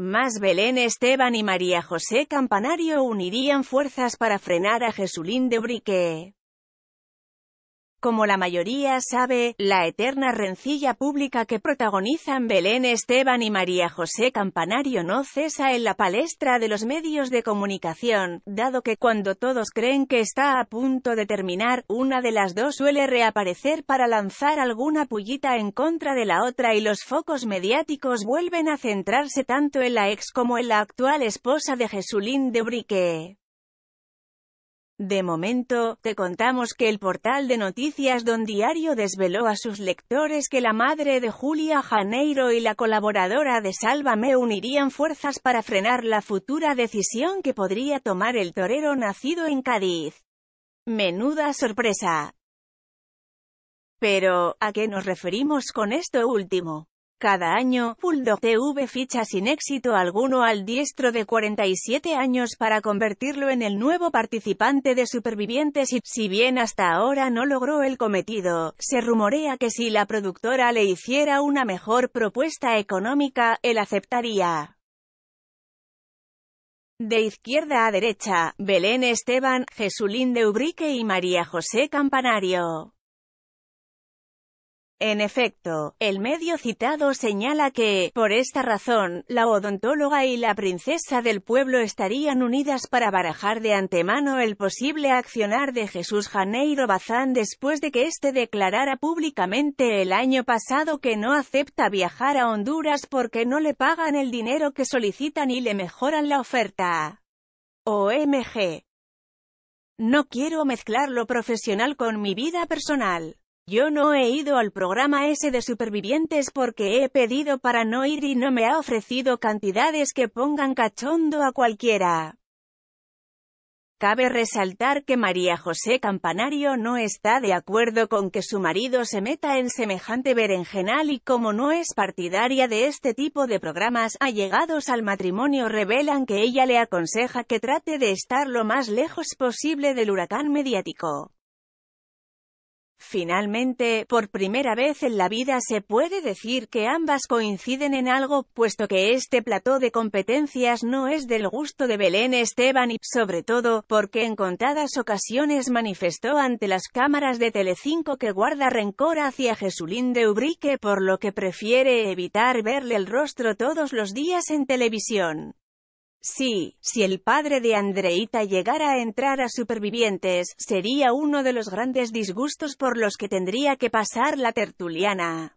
Más Belén Esteban y María José Campanario unirían fuerzas para frenar a Jesulín de Brique. Como la mayoría sabe, la eterna rencilla pública que protagonizan Belén Esteban y María José Campanario no cesa en la palestra de los medios de comunicación, dado que cuando todos creen que está a punto de terminar, una de las dos suele reaparecer para lanzar alguna pullita en contra de la otra y los focos mediáticos vuelven a centrarse tanto en la ex como en la actual esposa de Jesulín de Brique. De momento, te contamos que el portal de noticias Don Diario desveló a sus lectores que la madre de Julia Janeiro y la colaboradora de Sálvame unirían fuerzas para frenar la futura decisión que podría tomar el torero nacido en Cádiz. Menuda sorpresa. Pero, ¿a qué nos referimos con esto último? Cada año, Bulldog TV ficha sin éxito alguno al diestro de 47 años para convertirlo en el nuevo participante de Supervivientes y, si bien hasta ahora no logró el cometido, se rumorea que si la productora le hiciera una mejor propuesta económica, él aceptaría. De izquierda a derecha, Belén Esteban, Jesulín de Ubrique y María José Campanario. En efecto, el medio citado señala que, por esta razón, la odontóloga y la princesa del pueblo estarían unidas para barajar de antemano el posible accionar de Jesús Janeiro Bazán después de que éste declarara públicamente el año pasado que no acepta viajar a Honduras porque no le pagan el dinero que solicitan y le mejoran la oferta. OMG. No quiero mezclar lo profesional con mi vida personal. Yo no he ido al programa ese de supervivientes porque he pedido para no ir y no me ha ofrecido cantidades que pongan cachondo a cualquiera. Cabe resaltar que María José Campanario no está de acuerdo con que su marido se meta en semejante berenjenal y como no es partidaria de este tipo de programas, allegados al matrimonio revelan que ella le aconseja que trate de estar lo más lejos posible del huracán mediático. Finalmente, por primera vez en la vida se puede decir que ambas coinciden en algo, puesto que este plató de competencias no es del gusto de Belén Esteban y, sobre todo, porque en contadas ocasiones manifestó ante las cámaras de Telecinco que guarda rencor hacia Jesulín de Ubrique por lo que prefiere evitar verle el rostro todos los días en televisión. Sí, si el padre de Andreita llegara a entrar a Supervivientes, sería uno de los grandes disgustos por los que tendría que pasar la tertuliana.